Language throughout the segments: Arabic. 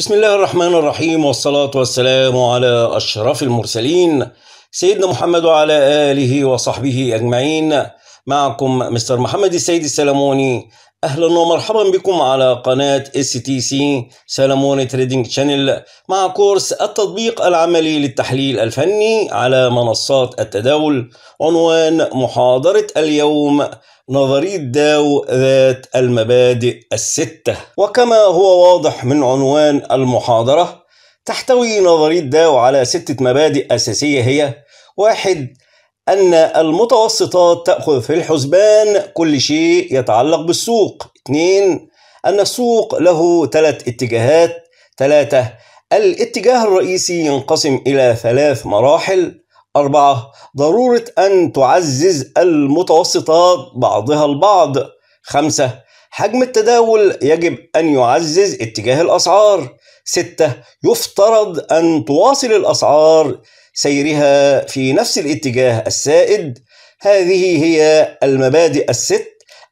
بسم الله الرحمن الرحيم والصلاة والسلام على أشرف المرسلين سيدنا محمد وعلى آله وصحبه أجمعين معكم مستر محمد السيد السلموني اهلا ومرحبا بكم على قناة اس تي سي سالمون تريدنج شانل مع كورس التطبيق العملي للتحليل الفني على منصات التداول عنوان محاضرة اليوم نظرية داو ذات المبادئ الستة وكما هو واضح من عنوان المحاضرة تحتوي نظرية داو على ستة مبادئ أساسية هي واحد أن المتوسطات تأخذ في الحسبان كل شيء يتعلق بالسوق اثنين أن السوق له ثلاث اتجاهات ثلاثة الاتجاه الرئيسي ينقسم إلى ثلاث مراحل أربعة ضرورة أن تعزز المتوسطات بعضها البعض خمسة حجم التداول يجب أن يعزز اتجاه الأسعار ستة يفترض أن تواصل الأسعار سيرها في نفس الاتجاه السائد هذه هي المبادئ الست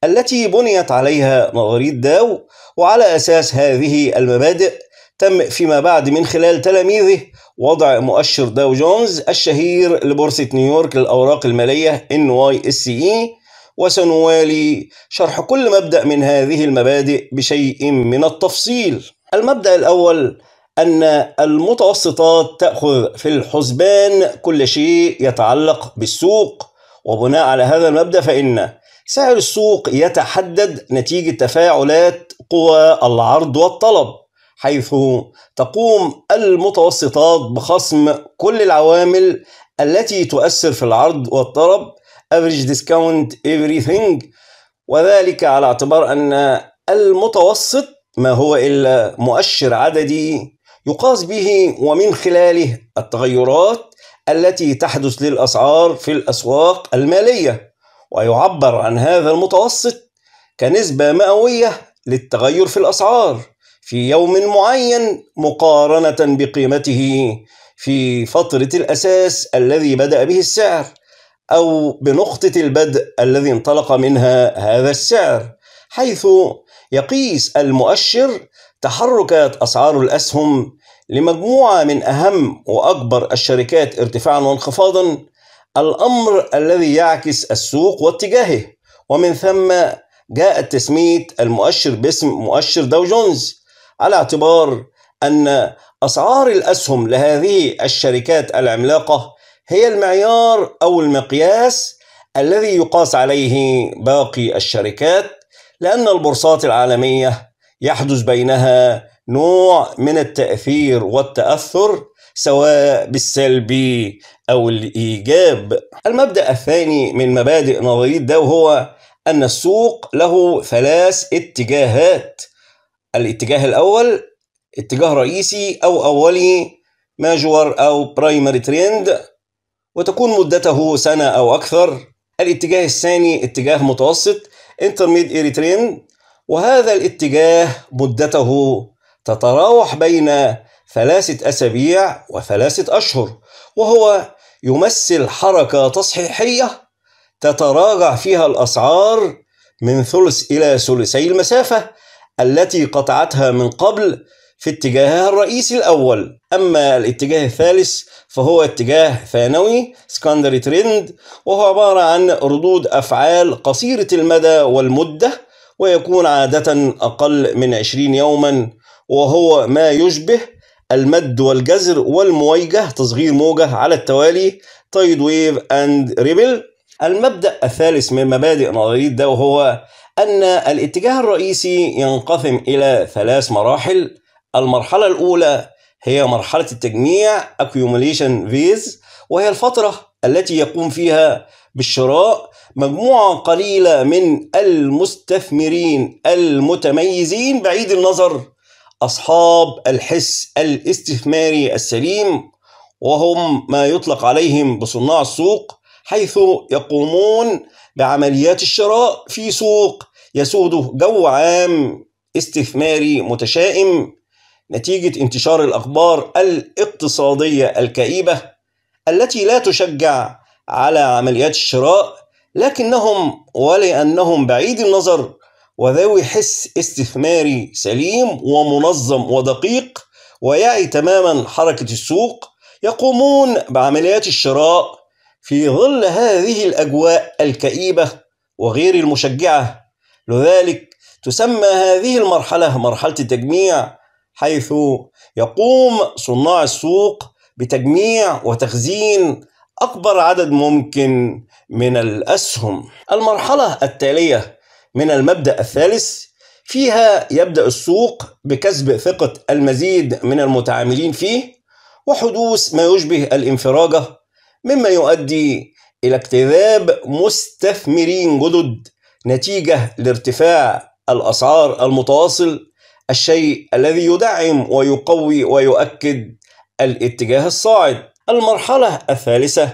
التي بنيت عليها مغاريد داو وعلى أساس هذه المبادئ تم فيما بعد من خلال تلاميذه وضع مؤشر داو جونز الشهير لبورصة نيويورك للأوراق المالية NYSE وسنوالي شرح كل مبدأ من هذه المبادئ بشيء من التفصيل المبدأ الأول أن المتوسطات تأخذ في الحسبان كل شيء يتعلق بالسوق وبناء على هذا المبدأ فإن سعر السوق يتحدد نتيجة تفاعلات قوى العرض والطلب حيث تقوم المتوسطات بخصم كل العوامل التي تؤثر في العرض والطلب average discount everything وذلك على اعتبار أن المتوسط ما هو إلا مؤشر عددي يقاس به ومن خلاله التغيرات التي تحدث للأسعار في الأسواق المالية ويعبر عن هذا المتوسط كنسبة مئوية للتغير في الأسعار في يوم معين مقارنة بقيمته في فترة الأساس الذي بدأ به السعر أو بنقطة البدء الذي انطلق منها هذا السعر حيث يقيس المؤشر تحركات أسعار الأسهم لمجموعة من أهم وأكبر الشركات ارتفاعا وانخفاضا الأمر الذي يعكس السوق واتجاهه ومن ثم جاءت تسمية المؤشر باسم مؤشر داو جونز على اعتبار أن أسعار الأسهم لهذه الشركات العملاقة هي المعيار أو المقياس الذي يقاس عليه باقي الشركات لأن البورصات العالمية يحدث بينها نوع من التأثير والتأثر سواء بالسلبي أو الإيجاب المبدأ الثاني من مبادئ نظرية ده وهو أن السوق له ثلاث اتجاهات الاتجاه الأول اتجاه رئيسي أو أولي ماجور أو برايمري تريند وتكون مدته سنة أو أكثر الاتجاه الثاني اتجاه متوسط intermediary تريند وهذا الاتجاه مدته تتراوح بين ثلاثة أسابيع وثلاثة أشهر وهو يمثل حركة تصحيحية تتراجع فيها الأسعار من ثلث إلى ثلثي المسافة التي قطعتها من قبل في اتجاهها الرئيسي الأول أما الاتجاه الثالث فهو اتجاه ثانوي سكندري ترند وهو عبارة عن ردود أفعال قصيرة المدى والمدة ويكون عادة أقل من 20 يوما وهو ما يشبه المد والجزر والمويجة تصغير موجة على التوالي تايد ويف أند ريبل المبدأ الثالث من مبادئ نظرية ده وهو أن الاتجاه الرئيسي ينقسم إلى ثلاث مراحل المرحلة الأولى هي مرحلة التجميع accumulation phase وهي الفترة التي يقوم فيها بالشراء مجموعة قليلة من المستثمرين المتميزين بعيد النظر أصحاب الحس الاستثماري السليم وهم ما يطلق عليهم بصناع السوق حيث يقومون بعمليات الشراء في سوق يسوده جو عام استثماري متشائم نتيجة انتشار الأخبار الاقتصادية الكئيبة التي لا تشجع على عمليات الشراء لكنهم ولأنهم بعيد النظر وذوي حس استثماري سليم ومنظم ودقيق ويعي تماما حركة السوق يقومون بعمليات الشراء في ظل هذه الأجواء الكئيبة وغير المشجعة لذلك تسمى هذه المرحلة مرحلة التجميع حيث يقوم صناع السوق بتجميع وتخزين أكبر عدد ممكن من الأسهم المرحلة التالية من المبدأ الثالث فيها يبدأ السوق بكسب ثقة المزيد من المتعاملين فيه وحدوث ما يشبه الانفراجة مما يؤدي إلى اكتذاب مستثمرين جدد نتيجة لارتفاع الأسعار المتواصل الشيء الذي يدعم ويقوي ويؤكد الاتجاه الصاعد المرحلة الثالثة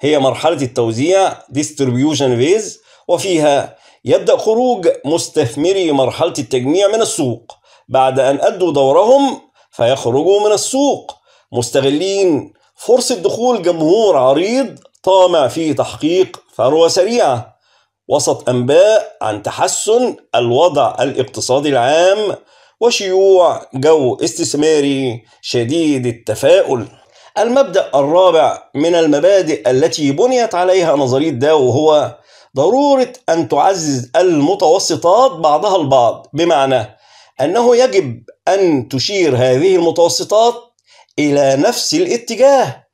هي مرحلة التوزيع distribution phase وفيها يبدأ خروج مستثمري مرحلة التجميع من السوق بعد أن أدوا دورهم فيخرجوا من السوق مستغلين فرصة دخول جمهور عريض طامع في تحقيق ثروة سريعة وسط أنباء عن تحسن الوضع الاقتصادي العام وشيوع جو استثماري شديد التفاؤل المبدأ الرابع من المبادئ التي بنيت عليها نظرية داو هو ضرورة أن تعزز المتوسطات بعضها البعض بمعنى أنه يجب أن تشير هذه المتوسطات إلى نفس الاتجاه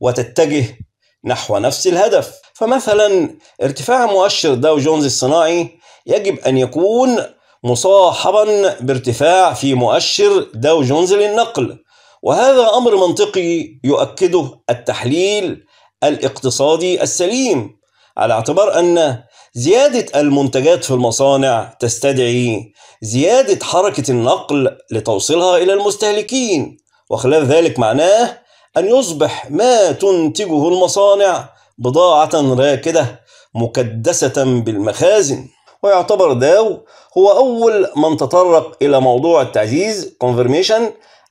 وتتجه نحو نفس الهدف فمثلا ارتفاع مؤشر داو جونز الصناعي يجب أن يكون مصاحبا بارتفاع في مؤشر داو جونز للنقل وهذا أمر منطقي يؤكده التحليل الاقتصادي السليم على اعتبار أن زيادة المنتجات في المصانع تستدعي زيادة حركة النقل لتوصيلها إلى المستهلكين وخلاف ذلك معناه أن يصبح ما تنتجه المصانع بضاعة راكدة مكدسة بالمخازن ويعتبر داو هو أول من تطرق إلى موضوع التعزيز confirmation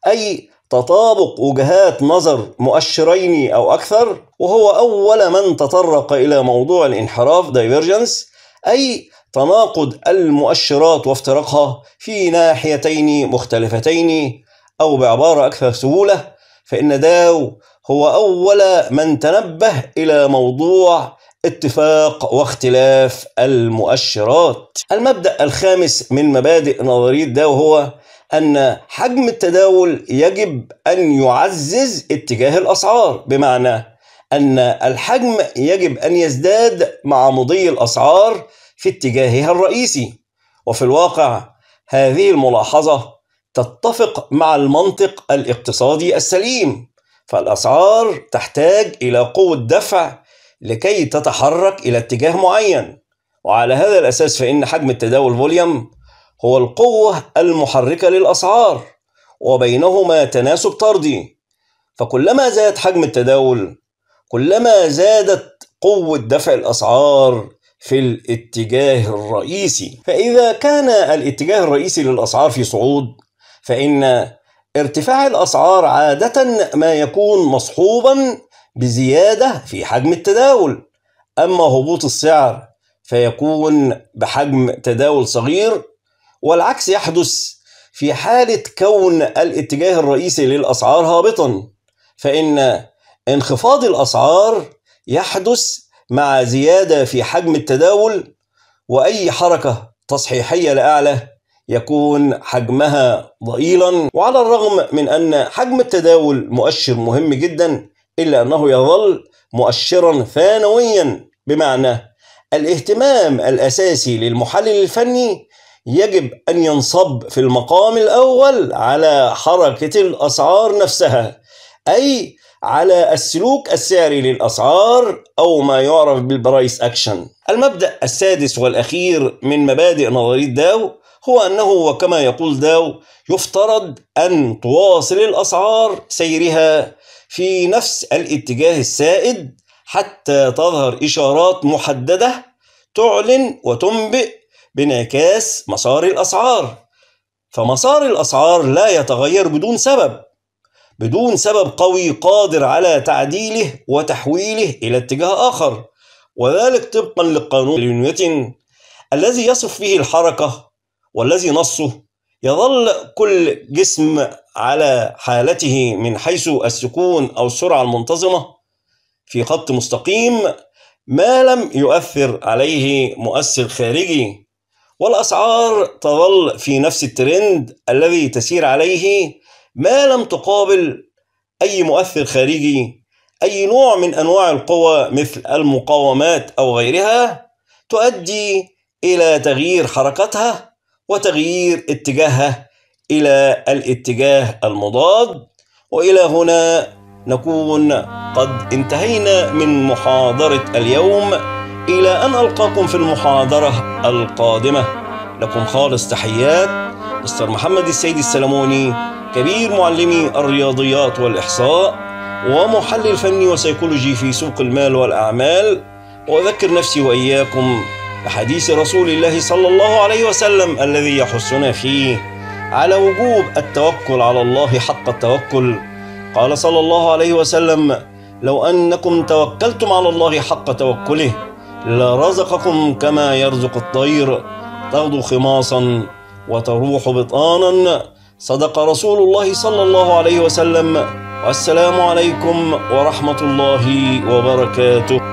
أي تطابق وجهات نظر مؤشرين أو أكثر وهو أول من تطرق إلى موضوع الانحراف دايفرجنس أي تناقض المؤشرات وافتراقها في ناحيتين مختلفتين أو بعبارة أكثر سهولة فإن داو هو أول من تنبه إلى موضوع اتفاق واختلاف المؤشرات. المبدأ الخامس من مبادئ نظرية داو هو أن حجم التداول يجب أن يعزز اتجاه الأسعار بمعنى أن الحجم يجب أن يزداد مع مضي الأسعار في اتجاهها الرئيسي وفي الواقع هذه الملاحظة تتفق مع المنطق الاقتصادي السليم فالأسعار تحتاج إلى قوة دفع لكي تتحرك إلى اتجاه معين وعلى هذا الأساس فإن حجم التداول فوليوم هو القوة المحركة للأسعار وبينهما تناسب طردي فكلما زاد حجم التداول كلما زادت قوة دفع الأسعار في الاتجاه الرئيسي فإذا كان الاتجاه الرئيسي للأسعار في صعود فإن ارتفاع الأسعار عادة ما يكون مصحوبا بزيادة في حجم التداول أما هبوط السعر فيكون بحجم تداول صغير والعكس يحدث في حالة كون الاتجاه الرئيسي للأسعار هابطا فإن انخفاض الأسعار يحدث مع زيادة في حجم التداول وأي حركة تصحيحية لأعلى يكون حجمها ضئيلا وعلى الرغم من أن حجم التداول مؤشر مهم جدا إلا أنه يظل مؤشرا ثانويا بمعنى الاهتمام الأساسي للمحلل الفني يجب أن ينصب في المقام الأول على حركة الأسعار نفسها أي على السلوك السعري للأسعار أو ما يعرف بالبرايس أكشن المبدأ السادس والأخير من مبادئ نظرية داو هو أنه وكما يقول داو يفترض أن تواصل الأسعار سيرها في نفس الاتجاه السائد حتى تظهر إشارات محددة تعلن وتنبئ بانعكاس مسار الأسعار فمسار الأسعار لا يتغير بدون سبب بدون سبب قوي قادر على تعديله وتحويله إلى اتجاه آخر وذلك طبقا للقانون لنيوتن الذي يصف فيه الحركة والذي نصه يظل كل جسم على حالته من حيث السكون أو السرعة المنتظمة في خط مستقيم ما لم يؤثر عليه مؤثر خارجي والأسعار تظل في نفس الترند الذي تسير عليه ما لم تقابل أي مؤثر خارجي أي نوع من أنواع القوى مثل المقاومات أو غيرها تؤدي إلى تغيير حركتها وتغيير اتجاهها إلى الاتجاه المضاد وإلى هنا نكون قد انتهينا من محاضرة اليوم إلى أن ألقاكم في المحاضرة القادمة لكم خالص تحيات مستر محمد السيد السلموني كبير معلمي الرياضيات والإحصاء ومحلل فني وسيكولوجي في سوق المال والأعمال وأذكر نفسي وإياكم بحديث رسول الله صلى الله عليه وسلم الذي يحثنا فيه على وجوب التوكل على الله حق التوكل قال صلى الله عليه وسلم لو أنكم توكلتم على الله حق توكله لرزقكم كما يرزق الطير تغدو خماصا وتروح بطانا صدق رسول الله صلى الله عليه وسلم والسلام عليكم ورحمة الله وبركاته